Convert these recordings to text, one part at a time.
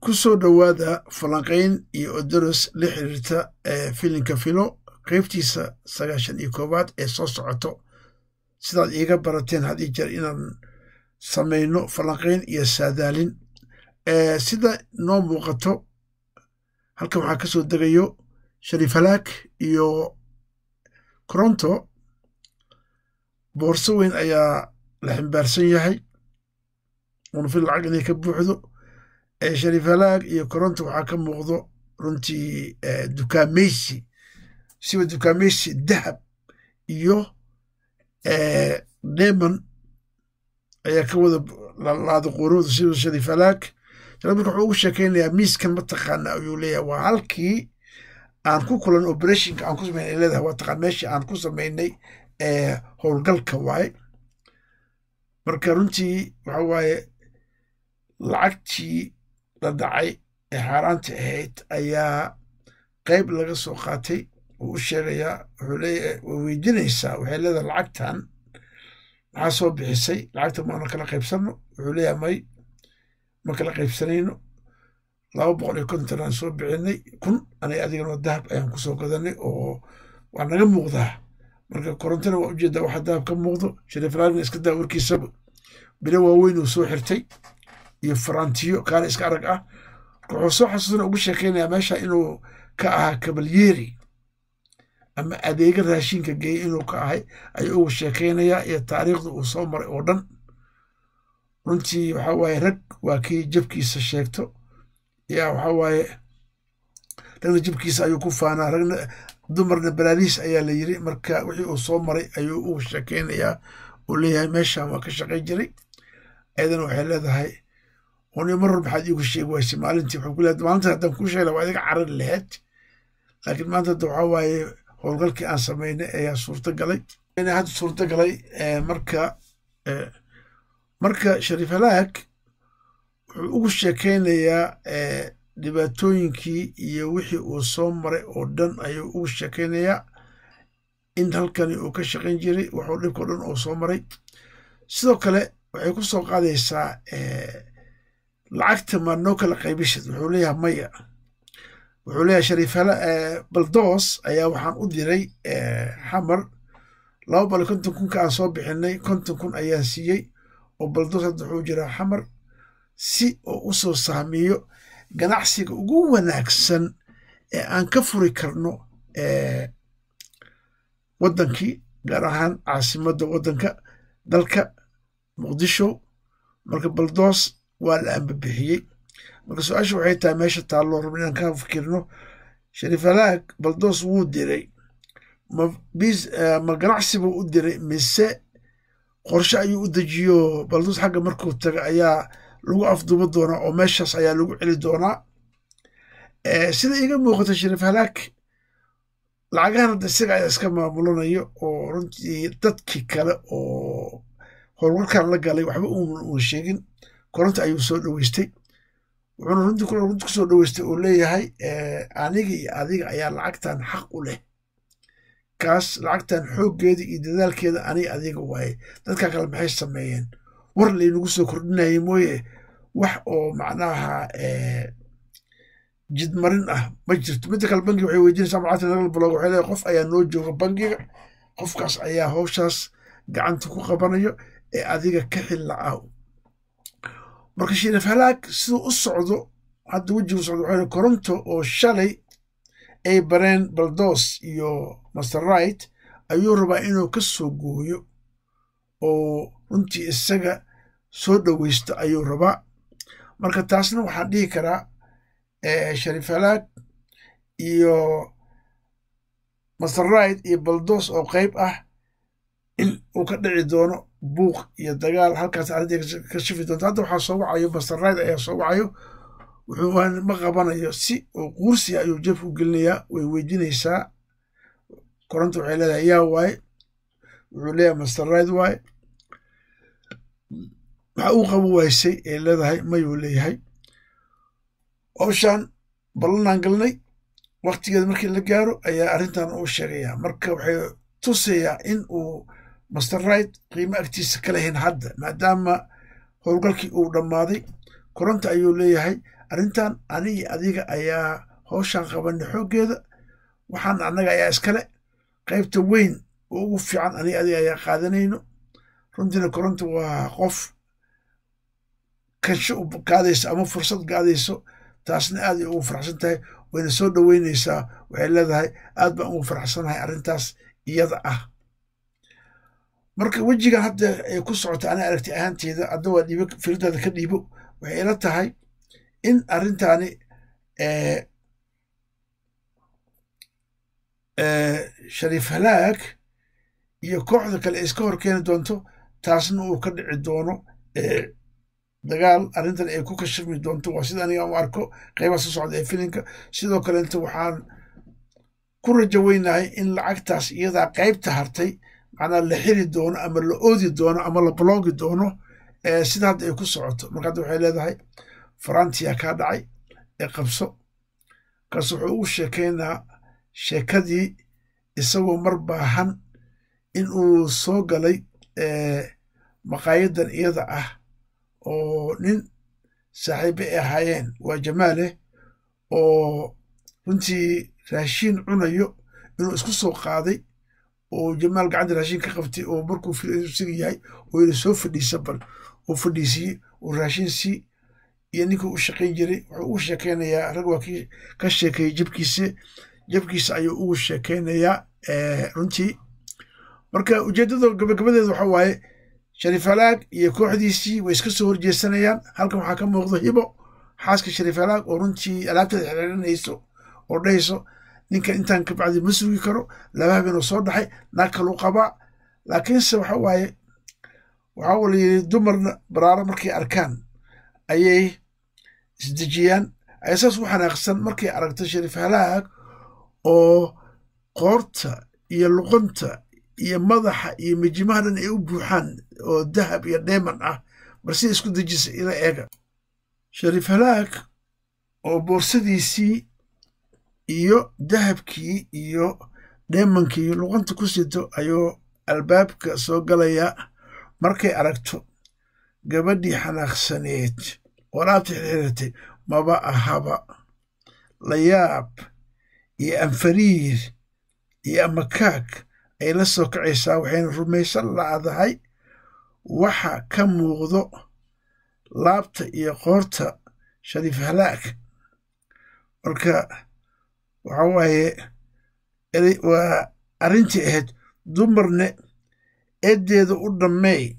ku soo dhowaada falanqayn iyo odoros la xiriirta ee filinka filo qeybtiisa sagaashan iyo koowaad ee soo socoto sidaad iiga barateen haddii jeer inaan samayno falanqayn iyo saadaalin sida noo muuqato halkan waxaa ka soo degayo shariif halaag iyo koronto boorso weyn ayaa la ximbaarsan yahay unufil lacag inay ka buuxdo shariifalaag iyo koronta waxaa ka muuqdo runtii dukaameysi siba dukaameysi dahab iyo deman ayaa ka wada laalaado quurooda sidoo shariifalaag sharaf wuxuu ugu sheekeynayaa miiskan mataqaana ayuu leeyahay waa halkii aan ku kulan operationka aan ku samaynay leedahay waa taqaan meeshii aan ku samaynay howlgalka waay marka runtii waxa waaye lacagtii la dhacay ee xaaraanta ahayd ayaa qeyb laga soo qaatay wuu u sheegayaa wuxuu weydinaysaa waxay leedaha lacagtan maxaa soo bixisay lacagta maana kala qaybsanno wuxuu leeyaha may ma kala qaybsanayno laba boqol iyo konton aan soo bixinay kun anay adigano dahab ayaan kusoo gadanay oo waa naga muuqdaa marka korontana waa ujeedaa waxa dahab ka muuqdo shariif laarina iska daa warkiisaba bilo waaweyn uu soo xirtay iyo farantiyo kaana iska arag ah wuxuu soo xasuusna ugu sheekeynayaa meesha inuu ka ahaa kabalyeeri ama adeega raashinka geeyey inuu ka ahay ayuu ugu sheekeynayaa iyo taariikhda uu soo maray oo dhan runtii waxa waaye rag waa kii jabkiisa sheegto yaa waxa waaye ragna jabkiisa ayuu ku faanaa ragna dumarna balaadiis ayaa la yiri marka wixii uu soo maray ayuu ugu sheekeynayaa uu leeyahay meeshan waa ka shaqayn jiray ayadana waxay leedahay n mar maxaad iigu sheegi wayse maalintii waxaan ku leehay maalinta haddaan kuu sheegla waa adiga carari laheyd laakiin maanta hadda waxaa waaye howlgalkii aan samaynay ayaa suurta galay hadda suurta galay eh, marka eh, marka shariif halaag wuxuu ugu sheekeynayaa eh, dhibaatooyinkii iyo wixii uu soo maray oo dhan ayuu ugu sheekeynayaa in halkani uu ka shaqayn jiray waxuu dhibkao dhan oo soo maray sidoo kale waxay ku soo qaadaysaa lacagta maad noo kala qaybishid wuxuu leeyahay maya wuxuu leeyahay shariifhale eh, baldoos ayaa waxaan u diray eh, xamar laba bal konton kunka aan soo bixinay konton kun ayaan siiyey oo baldoos hadda wuxuu jiraa xamar si oo u soo saamiyo ganacsiga ugu wanaagsan ee aan ka furi karno eh, waddankii gaar ahaan caasimadda waddanka dalka muqdisho marka baldoos waa la amba bixiyey marka su-aasha waxay tahay meesha taallo rabna inaan ka fikirno shariif alaag baldoos wuu diray eh, ma ganacsi buu u diray mise qorshe ayuu u dejiyo baldoos xagga markuu taga ayaa lagu afduubo doonaa oo meeshaas ayaa lagu celi doonaa eh, sida iga muuqata shariif halaag lacagahan hadda isaga ayaa iska maamulanayo oo runtii dadkii kale oo horuwarkan la galay waxba uunan uun sheegin koronta ayuu soo dhaweystay wuxuuna runtii kusoo dhaweystay oo leeyahay eh, aniga iyo adiga ayaa lacagtan xaq u leh kaas lacagtan xooggeeda iyo dadaalkeeda aniga adiga waaye dadkaa kale maxay sameeyeen war laynagu soo kordhinaya mooye wax oo macnaha eh, jidmarin ah ma jirto midda kale bangiga waxay weydinaysaa malacagta nagal blog waxay leeyahay qof ayaa noo jooga bangiga qofkaas ayaa howshaas gacanta ku qabanayo ee adiga ka xilla ah marka shirif halaag siduu u socdo hadda wejigu socdo waxaa koronto oo shalay ay bareen baldos iyo master right ayuu rabaa inuu ka soo gooyo oo runtii isaga soo dhoweysto ayuu rabaa marka taasna waxaan dhihi karaa eh, sharif halaag iyo master right iyo baldos oo qayb ah uu ka dhici doono buuq iyo dagaal halkaas ardayda ka shifi doonto hadda waxaa soo wacayo basarrayd ayaa soo wacayo wuxuu ma qabanayo si oo quursi ah ayuu jeebku gelinayaa way weydiinaysaa koronta waxay leedahay yaa waaye wuxuu leeyahay mastarrayd waaye waxa uu qabo waaysay ay leedahay mayuu leeyahay howshaan ballanaan galnay waktigeeda markii la gaaro ayaa arrintan uu sheegayaa marka waxay tusayaa in uu master masterride qiimo agtiisa ka lahayn hadda maadaama howlgalkii uu dhammaaday koronta ayuu leeyahay arrintan anigi adiga ayaa howshaan qabanay xooggeeda waxaan annaga ayaa iskale qaybta weyn oo ugu fiican anig adiga ayaa qaadanayno runtiina koronta waa qof kansho gaadayso ama fursad gaadayso taasna aad ay ugu faraxsan tahay wayna soo dhoweynaysaa waxay leedahay aad baan ugu faraxsanahay arrintaas iyada ah marka wejiga hadda ee ku socota ana aragti ahaanteeda adna waa firidada ka dhiibo waxay ila tahay in arrintaani shariif halaag iyo kooxda kale iska horkeeni doonto taasna uu ka dhici doono dagaal arrintan ay ku kashirmi doonto waa sida aniga u arko qaybaha soo socda ee filinka sidoo kalenta waxaan ku rajo weynahay in lacagtaas iyadaa qaybta hartay macnaa la xili doono ama la oodi doono ama la bloogi doono sida hadda ay ku socoto marka hadda waxay leedahay farantiya kaa dhacay ee qabso markaas wuxuu ugu sheekeynaa sheekadii isagoo mar baahan in uu soo galay maqaayaddan iyada ah oo nin saaxiibe ay ahaayeen waa jamaaleh oo runtii raashiin cunayo inuu isku soo qaaday oo jamaal gacanta raashin ka qabtay oo markuu dugsiga yahay oo yiri soo fadhiisa bal oo fadhiisiye oo raashin sii iyo ninkii u shaqayn jiray wuxuu ugu sheekeynayaa rag waa kii ka sheekeeyey jabkiise jabkiisa ayuu ugu sheekeynayaa eh, runtii marka ujeedada gabagabadeeda waxa waaye shariifalaag iyo kooxdiisii way iska soo horjeesanayaan halkan waxaa ka muuqda hibo xaaska shariifalaag oo runtii alaabteeda xirxiranayso oo dhahayso ninka intaan ka bacdi ma sugi karo laba habeenoo soo dhaxay naa kaluu qabaa laakiinse waxa waaye waxaa la yiri dumarna baraaro markay arkaan ayay isdejiyaan ay saas u xanaaqsan markay aragta shariif halaag oo qoorta iyo luqunta iyo madaxa iyo mijimaha dhan ay u buuxaan oo dahab iyo dheeman ah bar sida isku dejisa ila eega shariif halaag oo boorsadiisii iyo dahabkii iyo dheemankii luqanta ku sito ayuu albaabka soo galayaa markay aragto gabadhii xanaaqsaneed walaabta xirxiratay maba ahaba layaab iyo anfariir iyo amakaag ay la soo kacaysaa waxayna rumaysan lacdahay waxa ka muuqdo laabta iyo qoorta shariif halaag marka waxaa waaye waa arrintii ahayd dumarne eddeeda u dhammeey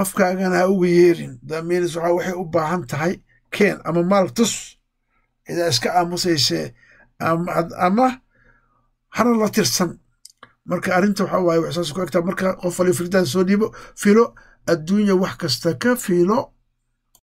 afkaagana ha uga yeerin damiinis waxa waxay u baahan tahay keen ama maal tus cidaa iska aamusaysee ama hana la tirsan marka arrinta waxaa waaye waxsaas ku egtaa marka qof fali firidaan soo dhiibo filo adduunya wax kasta ka filo